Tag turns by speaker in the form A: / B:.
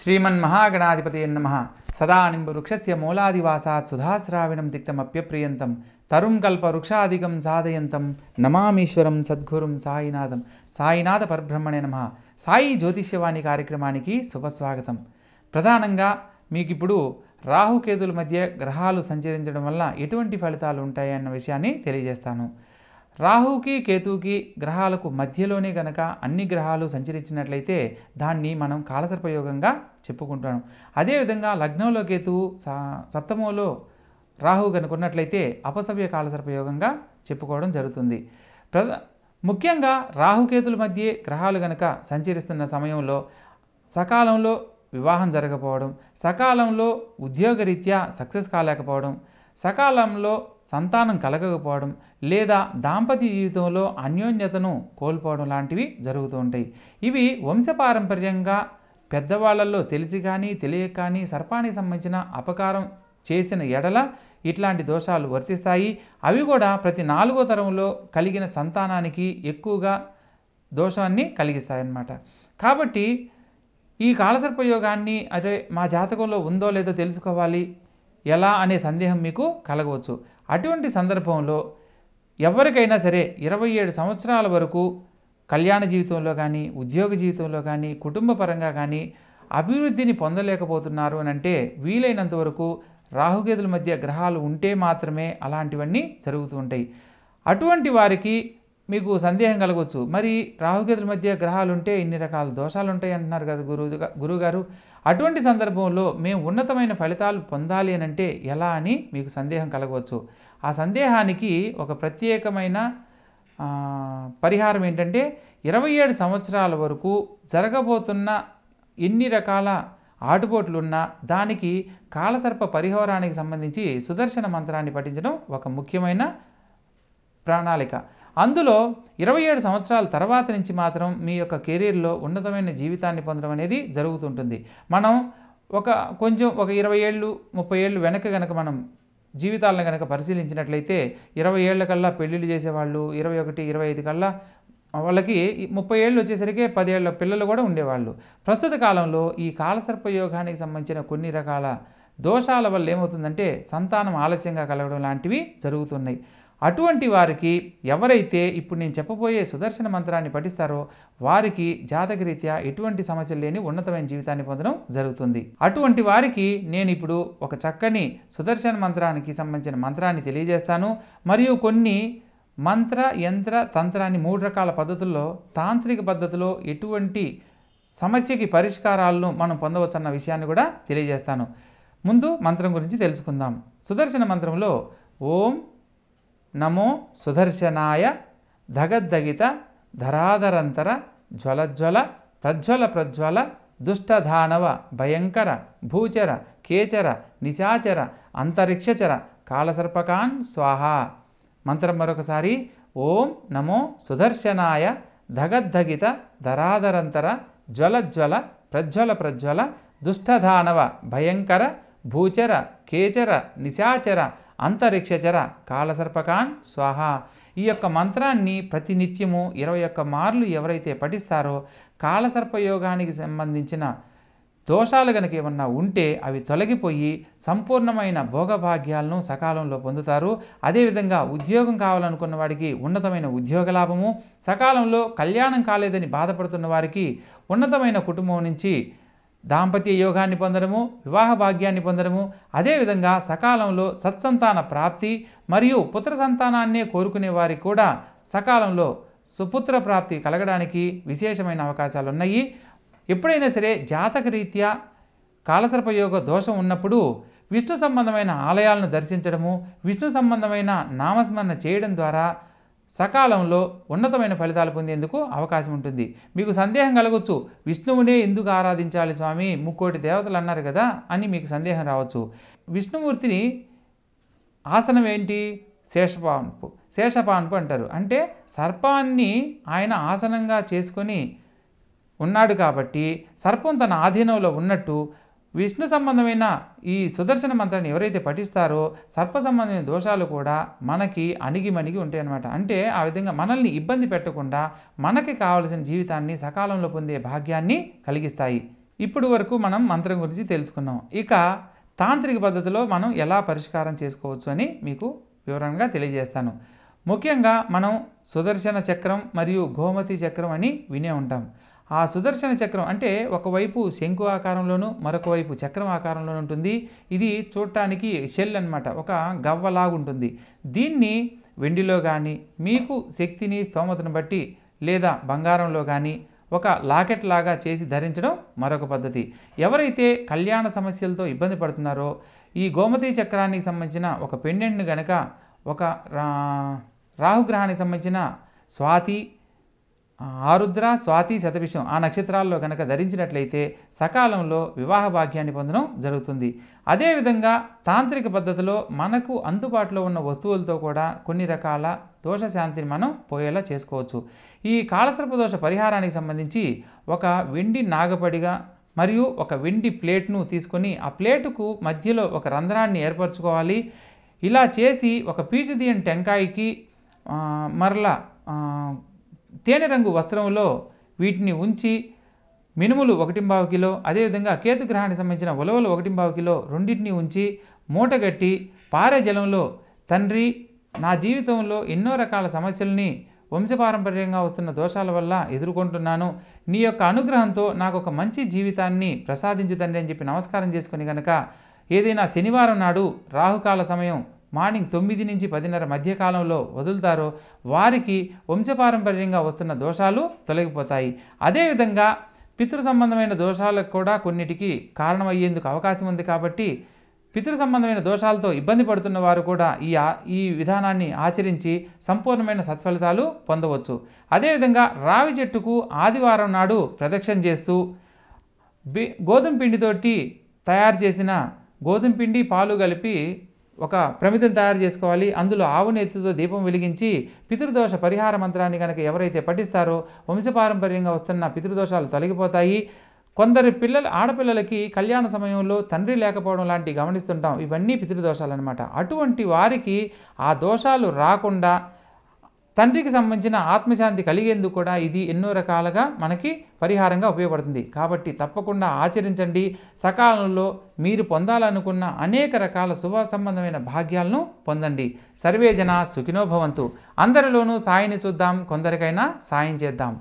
A: శ్రీమన్ మహాగణాధిపతి నమ సదానింబవృక్షస్య మూలాదివాసాత్ సుధాశ్రావిణం తిక్తమప్యప్రియంతం తరుం కల్ప వృక్షాధికం సాధయంతం నమామీశ్వరం సద్గురుం సాయినాథం సాయినాథ పరబ్రహ్మణే నమ సాయి జ్యోతిష్యవాణి కార్యక్రమానికి శుభస్వాగతం ప్రధానంగా మీకు ఇప్పుడు రాహుకేతుల మధ్య గ్రహాలు సంచరించడం వల్ల ఎటువంటి ఫలితాలు ఉంటాయన్న విషయాన్ని తెలియజేస్తాను రాహుకి కేతుకి గ్రహాలకు మధ్యలోనే గనక అన్ని గ్రహాలు సంచరించినట్లయితే దాన్ని మనం కాలసర్పయోగంగా చెప్పుకుంటాను అదేవిధంగా లగ్నంలో కేతువు సప్తమంలో రాహు కనుకున్నట్లయితే అపసవ్య కాలసర్పయోగంగా చెప్పుకోవడం జరుగుతుంది ప్ర ముఖ్యంగా రాహుకేతుల మధ్య గ్రహాలు గనక సంచరిస్తున్న సమయంలో సకాలంలో వివాహం జరగకపోవడం సకాలంలో ఉద్యోగరీత్యా సక్సెస్ కాలేకపోవడం సకాలంలో సంతానం కలగకపోవడం లేదా దాంపత్య జీవితంలో అన్యోన్యతను కోల్పోవడం లాంటివి జరుగుతూ ఉంటాయి ఇవి వంశపారంపర్యంగా పెద్దవాళ్ళల్లో తెలిసి కానీ తెలియక కానీ సర్పానికి సంబంధించిన అపకారం చేసిన ఎడల ఇట్లాంటి దోషాలు వర్తిస్తాయి అవి కూడా ప్రతి నాలుగో తరంలో కలిగిన సంతానానికి ఎక్కువగా దోషాన్ని కలిగిస్తాయన్నమాట కాబట్టి ఈ కాలసర్పయోగాన్ని అదే మా జాతకంలో ఉందో లేదో తెలుసుకోవాలి ఎలా అనే సందేహం మీకు కలగవచ్చు అటువంటి సందర్భంలో ఎవరికైనా సరే ఇరవై ఏడు సంవత్సరాల వరకు కళ్యాణ జీవితంలో కానీ ఉద్యోగ జీవితంలో కానీ కుటుంబ పరంగా కానీ అభివృద్ధిని పొందలేకపోతున్నారు అని అంటే వీలైనంత వరకు రాహుగేదుల మధ్య గ్రహాలు ఉంటే మాత్రమే అలాంటివన్నీ జరుగుతూ ఉంటాయి అటువంటి వారికి మీకు సందేహం కలగవచ్చు మరి రాహుకేతుల మధ్య గ్రహాలు ఉంటే ఇన్ని రకాల దోషాలు ఉంటాయి అంటున్నారు కదా గురువు గురువుగారు అటువంటి సందర్భంలో మేము ఉన్నతమైన ఫలితాలు పొందాలి అని అంటే ఎలా అని మీకు సందేహం కలగవచ్చు ఆ సందేహానికి ఒక ప్రత్యేకమైన పరిహారం ఏంటంటే ఇరవై ఏడు సంవత్సరాల వరకు జరగబోతున్న ఎన్ని రకాల ఆటుపోట్లున్నా దానికి కాలసర్ప పరిహారానికి సంబంధించి సుదర్శన మంత్రాన్ని పఠించడం ఒక ముఖ్యమైన ప్రణాళిక అందులో ఇరవై ఏడు సంవత్సరాల తర్వాత నుంచి మాత్రం మీ యొక్క కెరీర్లో ఉన్నతమైన జీవితాన్ని పొందడం అనేది జరుగుతుంటుంది మనం ఒక కొంచెం ఒక ఇరవై ఏళ్ళు ముప్పై ఏళ్ళు వెనక కనుక మనం జీవితాలను కనుక పరిశీలించినట్లయితే ఇరవై ఏళ్ళ కల్లా పెళ్ళిళ్ళు చేసేవాళ్ళు ఇరవై ఒకటి ఇరవై ఐదు కల్లా వాళ్ళకి ముప్పై ఏళ్ళు వచ్చేసరికి పదేళ్ల పిల్లలు కూడా ఉండేవాళ్ళు ప్రస్తుత కాలంలో ఈ కాలసర్పయోగానికి సంబంధించిన కొన్ని రకాల దోషాల వల్ల ఏమవుతుందంటే సంతానం ఆలస్యంగా కలగడం లాంటివి జరుగుతున్నాయి అటువంటి వారికి ఎవరైతే ఇప్పుడు నేను చెప్పబోయే సుదర్శన మంత్రాన్ని పఠిస్తారో వారికి రీత్యా ఎటువంటి సమస్యలు లేని ఉన్నతమైన జీవితాన్ని పొందడం జరుగుతుంది అటువంటి వారికి నేను ఇప్పుడు ఒక చక్కని సుదర్శన మంత్రానికి సంబంధించిన మంత్రాన్ని తెలియజేస్తాను మరియు కొన్ని మంత్ర యంత్ర తంత్రాన్ని మూడు రకాల పద్ధతుల్లో తాంత్రిక పద్ధతిలో ఎటువంటి సమస్యకి పరిష్కారాలను మనం పొందవచ్చు అన్న విషయాన్ని కూడా తెలియజేస్తాను ముందు మంత్రం గురించి తెలుసుకుందాం సుదర్శన మంత్రంలో ఓం ನಮೋ ಸುದರ್ಶನಾಯ ಸುಧರ್ಶನಾಗದ್ಧಗಿತ ಧರಾಧರಂತರ ಜ್ವಲಜ್ವಲ ಪ್ರಜ್ವಲ ಪ್ರಜ್ವಲ ದುಷ್ಟಧಾನವ ಭಯಂಕರ ಭೂಚರ ಖೇಚರ ನಿಷಾಚರ ಅಂತರಿಕ್ಷಚರ ಕಾಳಸರ್ಪಕ ಸ್ವಾಹ ಮಂತ್ರ ಮರೊಕ ಸಾರಿ ಓಂ ನಮೋ ಸುದರ್ಶನಾಯ ದಗದ್ಧಗಿತ ಧರಾಧರಂತರ ಜ್ವಲಜ್ವಲ ಪ್ರಜ್ವಲ ಪ್ರಜ್ವಲ ದುಷ್ಟಧಾನವ ಭಯಂಕರ ಭೂಚರ ಖೇಚರ ನಿಷಾಚರ అంతరిక్షచర కాలసర్పకాన్ స్వాహ ఈ యొక్క మంత్రాన్ని ప్రతినిత్యము ఇరవై ఒక్క మార్లు ఎవరైతే పఠిస్తారో కాలసర్పయోగానికి సంబంధించిన దోషాలు కనుక ఏమన్నా ఉంటే అవి తొలగిపోయి సంపూర్ణమైన భోగభాగ్యాలను సకాలంలో పొందుతారు అదేవిధంగా ఉద్యోగం కావాలనుకున్న వాడికి ఉన్నతమైన ఉద్యోగ లాభము సకాలంలో కళ్యాణం కాలేదని బాధపడుతున్న వారికి ఉన్నతమైన కుటుంబం నుంచి దాంపత్య యోగాన్ని పొందడము వివాహ భాగ్యాన్ని పొందడము అదేవిధంగా సకాలంలో సత్సంతాన ప్రాప్తి మరియు పుత్ర సంతానాన్నే కోరుకునే వారికి కూడా సకాలంలో సుపుత్ర ప్రాప్తి కలగడానికి విశేషమైన అవకాశాలు ఉన్నాయి ఎప్పుడైనా సరే జాతక రీత్యా కాలసర్పయోగ దోషం ఉన్నప్పుడు విష్ణు సంబంధమైన ఆలయాలను దర్శించడము విష్ణు సంబంధమైన నామస్మరణ చేయడం ద్వారా సకాలంలో ఉన్నతమైన ఫలితాలు పొందేందుకు అవకాశం ఉంటుంది మీకు సందేహం కలగవచ్చు విష్ణువునే ఎందుకు ఆరాధించాలి స్వామి ముక్కోటి దేవతలు అన్నారు కదా అని మీకు సందేహం రావచ్చు విష్ణుమూర్తిని ఆసనం ఏంటి శేషపాన్పు శేషపాన్పు అంటారు అంటే సర్పాన్ని ఆయన ఆసనంగా చేసుకొని ఉన్నాడు కాబట్టి సర్పం తన ఆధీనంలో ఉన్నట్టు విష్ణు సంబంధమైన ఈ సుదర్శన మంత్రాన్ని ఎవరైతే పఠిస్తారో సర్ప సంబంధమైన దోషాలు కూడా మనకి అణిగిమణిగి ఉంటాయి అనమాట అంటే ఆ విధంగా మనల్ని ఇబ్బంది పెట్టకుండా మనకి కావలసిన జీవితాన్ని సకాలంలో పొందే భాగ్యాన్ని కలిగిస్తాయి ఇప్పుడు వరకు మనం మంత్రం గురించి తెలుసుకున్నాం ఇక తాంత్రిక పద్ధతిలో మనం ఎలా పరిష్కారం చేసుకోవచ్చు అని మీకు వివరంగా తెలియజేస్తాను ముఖ్యంగా మనం సుదర్శన చక్రం మరియు గోమతి చక్రం అని వినే ఉంటాం ఆ సుదర్శన చక్రం అంటే ఒకవైపు శంకు ఆకారంలోనూ మరొక వైపు చక్రం ఆకారంలోనూ ఉంటుంది ఇది చూడటానికి షెల్ అనమాట ఒక గవ్వలాగుంటుంది దీన్ని వెండిలో కానీ మీకు శక్తిని స్తోమతను బట్టి లేదా బంగారంలో కానీ ఒక లాకెట్ లాగా చేసి ధరించడం మరొక పద్ధతి ఎవరైతే కళ్యాణ సమస్యలతో ఇబ్బంది పడుతున్నారో ఈ గోమతి చక్రానికి సంబంధించిన ఒక పెండెంట్ను గనక ఒక రాహుగ్రహానికి సంబంధించిన స్వాతి ఆరుద్ర స్వాతి శతభిషం ఆ నక్షత్రాల్లో కనుక ధరించినట్లయితే సకాలంలో వివాహ భాగ్యాన్ని పొందడం జరుగుతుంది అదేవిధంగా తాంత్రిక పద్ధతిలో మనకు అందుబాటులో ఉన్న వస్తువులతో కూడా కొన్ని రకాల దోషశాంతిని మనం పోయేలా చేసుకోవచ్చు ఈ కాలసర్ప దోష పరిహారానికి సంబంధించి ఒక వెండి నాగపడిగా మరియు ఒక వెండి ప్లేట్ను తీసుకొని ఆ ప్లేటుకు మధ్యలో ఒక రంధ్రాన్ని ఏర్పరచుకోవాలి ఇలా చేసి ఒక పీచుదియన్ టెంకాయకి మరలా తేనె రంగు వస్త్రంలో వీటిని ఉంచి మినుములు ఒకటింబావు కిలో అదేవిధంగా కేతుగ్రహానికి సంబంధించిన ఉలవలు ఒకటింబావు కిలో రెండింటిని ఉంచి మూటగట్టి పారే జలంలో తండ్రి నా జీవితంలో ఎన్నో రకాల సమస్యల్ని వంశపారంపర్యంగా వస్తున్న దోషాల వల్ల ఎదుర్కొంటున్నాను నీ యొక్క అనుగ్రహంతో నాకు ఒక మంచి జీవితాన్ని ప్రసాదించు తండ్రి అని చెప్పి నమస్కారం చేసుకుని కనుక ఏదైనా శనివారం నాడు రాహుకాల సమయం మార్నింగ్ తొమ్మిది నుంచి పదిన్నర మధ్యకాలంలో వదులుతారో వారికి వంశపారంపర్యంగా వస్తున్న దోషాలు తొలగిపోతాయి అదేవిధంగా పితృ సంబంధమైన దోషాలకు కూడా కొన్నిటికి కారణమయ్యేందుకు అవకాశం ఉంది కాబట్టి పితృ సంబంధమైన దోషాలతో ఇబ్బంది పడుతున్న వారు కూడా ఈ ఈ విధానాన్ని ఆచరించి సంపూర్ణమైన సత్ఫలితాలు పొందవచ్చు అదేవిధంగా రావి చెట్టుకు ఆదివారం నాడు ప్రదక్షిణ చేస్తూ గోధుమ పిండితోటి తయారు చేసిన గోధుమ పిండి పాలు కలిపి ఒక ప్రమితం తయారు చేసుకోవాలి అందులో ఆవు నేతితో దీపం వెలిగించి పితృదోష పరిహార మంత్రాన్ని కనుక ఎవరైతే పఠిస్తారో వంశపారంపర్యంగా వస్తున్న పితృదోషాలు తొలగిపోతాయి కొందరి పిల్లలు ఆడపిల్లలకి కళ్యాణ సమయంలో తండ్రి లేకపోవడం లాంటివి గమనిస్తుంటాం ఇవన్నీ పితృదోషాలు అనమాట అటువంటి వారికి ఆ దోషాలు రాకుండా తండ్రికి సంబంధించిన ఆత్మశాంతి కలిగేందుకు కూడా ఇది ఎన్నో రకాలుగా మనకి పరిహారంగా ఉపయోగపడుతుంది కాబట్టి తప్పకుండా ఆచరించండి సకాలంలో మీరు పొందాలనుకున్న అనేక రకాల శుభ సంబంధమైన భాగ్యాలను పొందండి సర్వేజన సుఖినోభవంతు అందరిలోనూ సాయిని చూద్దాం కొందరికైనా సాయం చేద్దాం